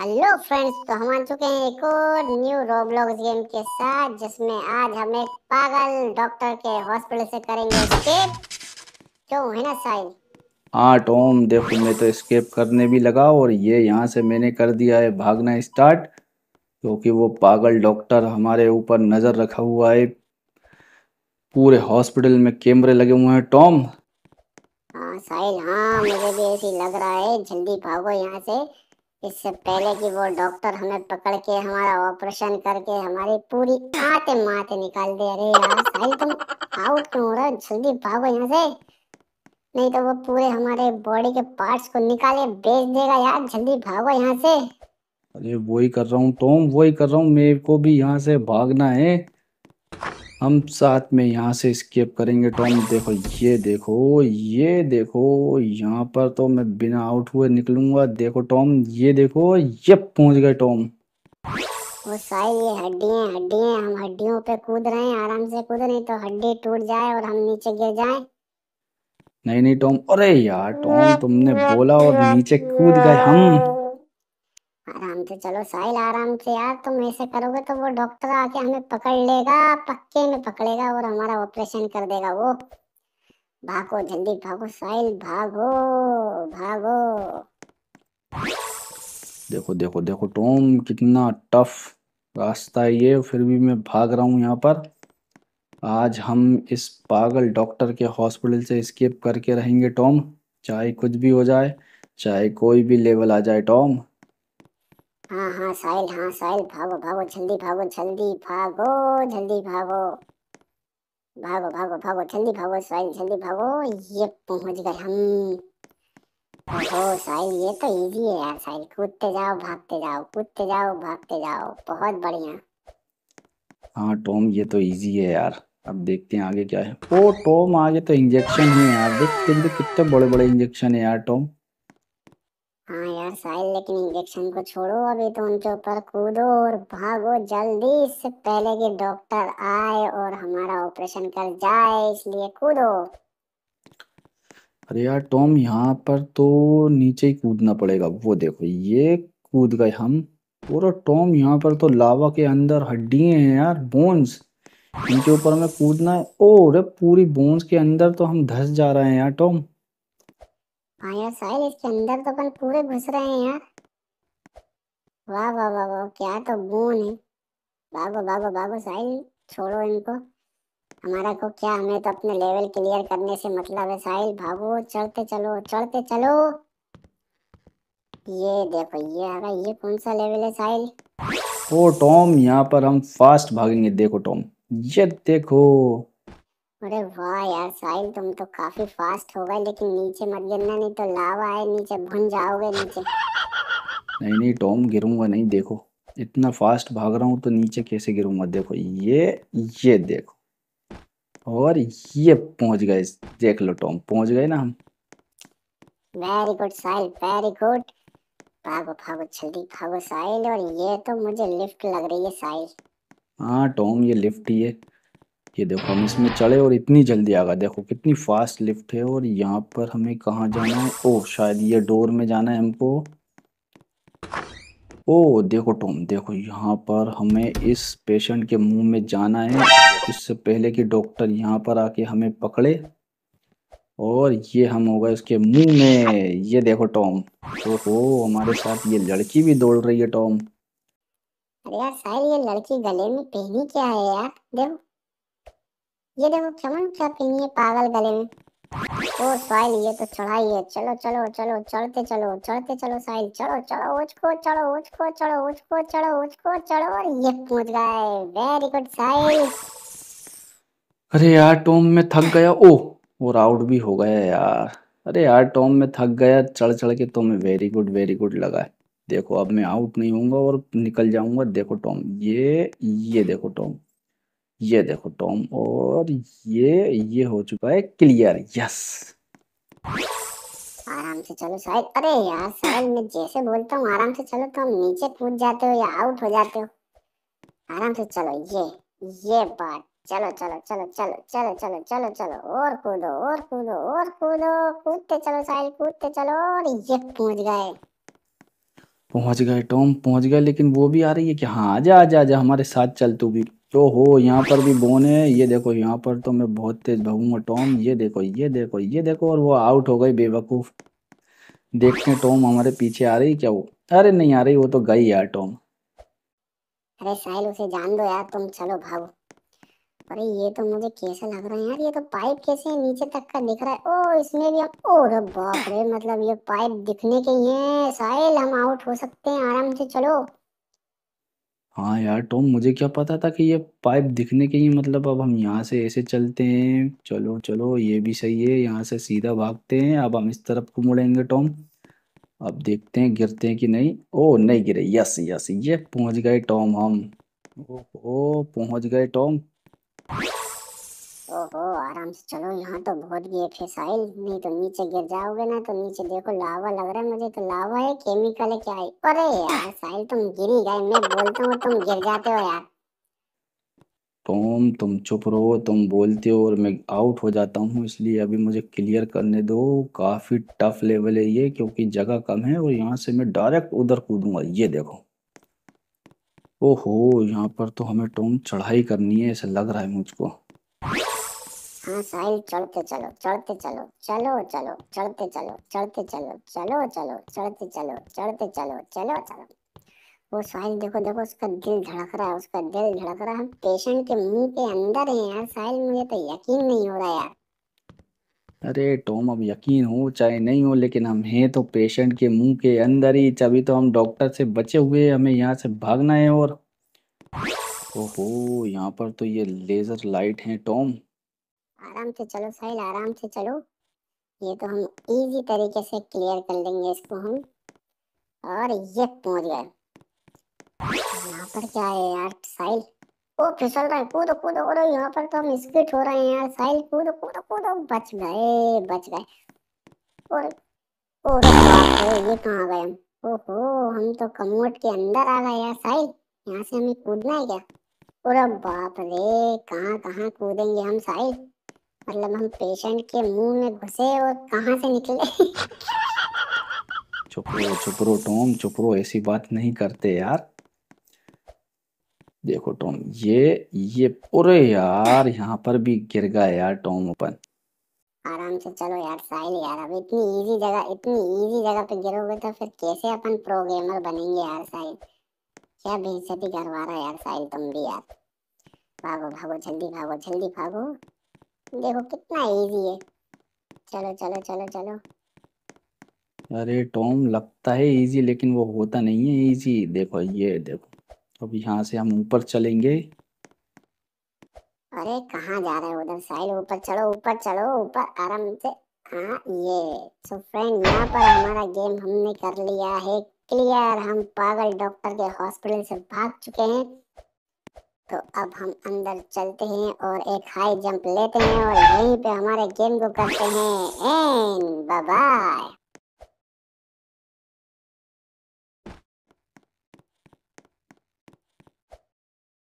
hello friends तो हम आ चुके हैं एक और न्यू रोब्लॉक्स गेम के साथ जिसमें आज हम एक पागल डॉक्टर के हॉस्पिटल से करेंगे एस्केप क्यों है ना साइन हाँ टॉम देखो मैं तो एस्केप करने भी लगा और ये यहाँ से मैंने कर दिया है भागना स्टार्ट क्योंकि वो पागल डॉक्टर हमारे ऊपर नज़र रखा हुआ है पूरे हॉस्पिटल में कैमरे लगे हुए हैं टॉम हाँ साहिल हाँ मुझे भी ऐसी लग रहा है जल्दी भागो यहाँ से इससे पहले कि वो डॉक्टर हमें पकड़ के हमारा ऑपरेशन करके हमारी पूरी आते माते निकाल दे अरे यार साहिल तुम आउट क्यों हो रहा जल्दी भागो यहाँ से नहीं तो वो पूरे हमारे बॉडी के पार्ट्स को निकाले बेच देगा यार जल्दी भागो यहाँ से अरे वही कर रहा हूँ टॉम वही कर रहा हूँ मेरे को भी यहाँ से भागना है हम साथ में यहाँ से स्केप करेंगे टॉम देखो ये देखो ये देखो यहाँ पर तो मैं बिना आउट हुए निकलूंगा देखो टॉम ये देखो ये पहुंच गए टॉम वो साई ये हड्डियाँ हड्डियाँ हम हड्डियों पे कूद रहे हैं आराम से कूद नहीं तो हड्डी टूट जाए और हम नीचे गिर जाए नहीं नहीं टॉम अरे यार टॉम तुमने बोला और नीचे कूद गए हम आराम हाँ, से तो चलो साहिल आराम से यार तुम ऐसे करोगे तो वो डॉक्टर आके हमें पकड़ लेगा पक्के में पकड़ेगा और हमारा ऑपरेशन कर देगा वो भागो जल्दी भागो साहिल भागो भागो देखो देखो देखो टॉम कितना टफ रास्ता है ये फिर भी मैं भाग रहा हूँ यहाँ पर आज हम इस पागल डॉक्टर के हॉस्पिटल से स्केप करके रहेंगे टॉम चाहे कुछ भी हो जाए चाहे कोई भी लेवल आ जाए टॉम हाँ हाँ साहिल हाँ साहिल भागो भागो जल्दी भागो जल्दी भागो जल्दी भागो भागो भागो भागो जल्दी भागो साहिल जल्दी भागो ये पहुंच गए हम भागो साहिल ये तो इजी है यार साहिल कूदते जाओ भागते जाओ कूदते जाओ भागते जाओ बहुत बढ़िया हाँ टॉम ये तो इजी है यार अब देखते हैं आगे क्या है ओ टॉम आगे तो इंजेक्शन है यार देख कितने बड़े बड़े इंजेक्शन है यार टॉम हाँ यार साहिल लेकिन इंजेक्शन को छोड़ो अभी तो उनके ऊपर कूदो और भागो जल्दी इससे पहले कि डॉक्टर आए और हमारा ऑपरेशन कर जाए इसलिए कूदो अरे यार टॉम यहाँ पर तो नीचे ही कूदना पड़ेगा वो देखो ये कूद गए हम और टॉम यहाँ पर तो लावा के अंदर हड्डियाँ हैं यार बोन्स इनके ऊपर हमें कूदना है ओ रे पूरी बोन्स के अंदर तो हम धस जा रहे हैं यार टॉम हाँ यार साहिल इसके अंदर तो अपन पूरे घुस रहे हैं यार वाह वाह वाह वाह क्या तो बोन है बाबो बाबो बाबो साहिल छोड़ो इनको हमारा को क्या हमें तो अपने लेवल क्लियर करने से मतलब है साहिल भागो चढ़ते चलो चढ़ते चलो ये देखो ये आ ये कौन सा लेवल है साहिल ओ टॉम यहाँ पर हम फास्ट भागेंगे देखो टॉम ये देखो अरे वाह यार साहिल तुम तो काफी फास्ट हो गए लेकिन नीचे मत गिरना नहीं तो लावा है नीचे भुन जाओगे नीचे नहीं नहीं टॉम गिरूंगा नहीं देखो इतना फास्ट भाग रहा हूँ तो नीचे कैसे गिरूंगा देखो ये ये देखो और ये पहुंच गए देख लो टॉम पहुंच गए ना हम very good Sahil very good भागो भागो जल्दी भागो साहिल और ये तो मुझे लिफ्ट लग रही है साहिल हाँ टॉम ये लिफ्ट ही है ये देखो हम इसमें चढ़े और इतनी जल्दी आ गए देखो कितनी फास्ट लिफ्ट है और यहाँ पर हमें कहाँ जाना है ओह शायद ये डोर में जाना है हमको ओ देखो टोम देखो यहाँ पर हमें इस पेशेंट के मुंह में जाना है इससे पहले कि डॉक्टर यहाँ पर आके हमें पकड़े और ये हम हो गए उसके मुंह में ये देखो टॉम तो ओ हमारे साथ ये लड़की भी दौड़ रही है टॉम यार साहिल ये लड़की गले में पहनी क्या है यार देखो ये देखो चमन क्या पहनी है पागल गले में ओ साहिल ये तो चढ़ाई है चलो चलो चलो चढ़ते चलो चढ़ते चलो साहिल चलो चलो उचको चलो उचको चलो उचको चलो उचको चलो और ये पहुंच गए वेरी गुड साहिल अरे यार टॉम मैं थक गया ओ वो आउट भी हो गया यार अरे यार टॉम मैं थक गया चढ़ चढ़ के तो मैं वेरी गुड वेरी गुड लगा देखो अब मैं आउट नहीं होऊंगा और निकल जाऊंगा देखो टॉम ये ये देखो टॉम ये देखो टॉम और ये ये हो चुका है क्लियर यस आराम से चलो साहिल अरे यार साहिल मैं जैसे बोलता हूँ आराम से चलो तुम तो नीचे कूद जाते हो या आउट हो जाते हो आराम से चलो ये ये बात चलो चलो चलो चलो चलो चलो चलो चलो और कूदो और कूदो और कूदो कूदते चलो साहिल कूदते चलो और ये पहुंच गए पहुंच गए टॉम पहुंच गए लेकिन वो भी आ रही है कि हाँ आजा आजा आजा हमारे साथ चल तू भी तो हो यहाँ पर भी बोन है ये देखो यहाँ पर तो मैं बहुत तेज भागूंगा टॉम ये देखो ये देखो ये देखो और वो आउट हो गई बेवकूफ देखते हैं टॉम हमारे पीछे आ रही क्या वो अरे नहीं आ रही वो तो गई यार टॉम अरे साहिल उसे जान दो यार तुम चलो भागो अरे ये तो मुझे कैसा लग रहा है यार ये तो पाइप कैसे नीचे तक का दिख रहा है ओ इसमें भी हम ओ रे बाप रे मतलब ये पाइप दिखने के ही है साहिल हम आउट हो सकते हैं आराम से चलो हाँ यार टॉम तो मुझे क्या पता था कि ये पाइप दिखने के ही मतलब अब हम यहाँ से ऐसे चलते हैं चलो चलो ये भी सही है यहाँ से सीधा भागते हैं अब हम इस तरफ को मुड़ेंगे टॉम अब देखते हैं गिरते हैं कि नहीं ओ नहीं गिरे यस यस ये पहुंच गए टॉम हम ओ पहुंच गए टॉम ओहो आराम से चलो यहाँ तो बहुत गए फिसाइल नहीं तो नीचे गिर जाओगे ना तो नीचे देखो लावा लग रहा है मुझे तो लावा है केमिकल है क्या है अरे यार साहिल तुम गिर ही गए मैं बोलता हूँ तुम गिर जाते हो यार तुम तुम चुप रहो तुम बोलते हो और मैं आउट हो जाता हूँ इसलिए अभी मुझे क्लियर करने दो काफी टफ लेवल है ये क्योंकि जगह कम है और यहाँ से मैं डायरेक्ट उधर कूदूंगा ये देखो ओहो यहाँ पर तो हमें टोम चढ़ाई करनी है ऐसा लग रहा है मुझको हाँ साहिल चढ़ते चलो चढ़ते चलो चलो चलो चढ़ते चलो चढ़ते चलो चलो चलो चढ़ते चलो चढ़ते चलो चलो चलो वो साहिल देखो देखो उसका दिल धड़क रहा है उसका दिल धड़क रहा है हम पेशेंट के मुंह के अंदर है यार साहिल मुझे तो यकीन नहीं हो रहा यार अरे टॉम अब यकीन हो चाहे नहीं हो लेकिन हम हैं तो पेशेंट के मुंह के अंदर ही तभी तो हम डॉक्टर से बचे हुए हमें यहाँ से भागना है और ओहो यहाँ पर तो ये लेजर लाइट है टॉम आराम से चलो साहिल आराम से चलो ये तो हम इजी तरीके से क्लियर कर लेंगे इसको हम और ये पहुंच गए यहाँ पर क्या है यार साहिल ओ फिसल रहा है कूदो कूदो कूदो यहाँ पर तो हम स्किट हो रहे हैं यार साहिल कूदो कूदो कूदो बच गए बच गए और ओ ये कहाँ गए हम ओहो हम तो कमोट के अंदर आ गए यार साहिल यहाँ से हमें कूदना है क्या और बाप रे कहाँ कहाँ कूदेंगे हम साहिल मतलब हम पेशेंट के मुंह में घुसे और कहाँ से निकले चुप रहो चुप रहो टॉम चुप रहो ऐसी बात नहीं करते यार देखो टॉम ये ये पूरे यार यहाँ पर भी गिर गया यार टॉम अपन आराम से चलो यार साहिल यार अब इतनी इजी जगह इतनी इजी जगह पे गिरोगे तो फिर कैसे अपन प्रो बनेंगे यार साहिल क्या बेइज्जती करवा रहा है यार साहिल तुम भी यार भागो भागो जल्दी भागो जल्दी भागो देखो कितना इजी है चलो चलो चलो चलो अरे टॉम लगता है इजी लेकिन वो होता नहीं है इजी देखो ये देखो अब यहाँ से हम ऊपर चलेंगे अरे कहाँ जा रहे हो उधर साइड ऊपर चलो ऊपर चलो ऊपर आराम से हाँ ये सो फ्रेंड यहाँ पर हमारा गेम हमने कर लिया है क्लियर हम पागल डॉक्टर के हॉस्पिटल से भाग चुके हैं तो अब हम अंदर चलते हैं और एक हाई जंप लेते हैं और यहीं पे हमारे गेम को करते हैं एंड बाय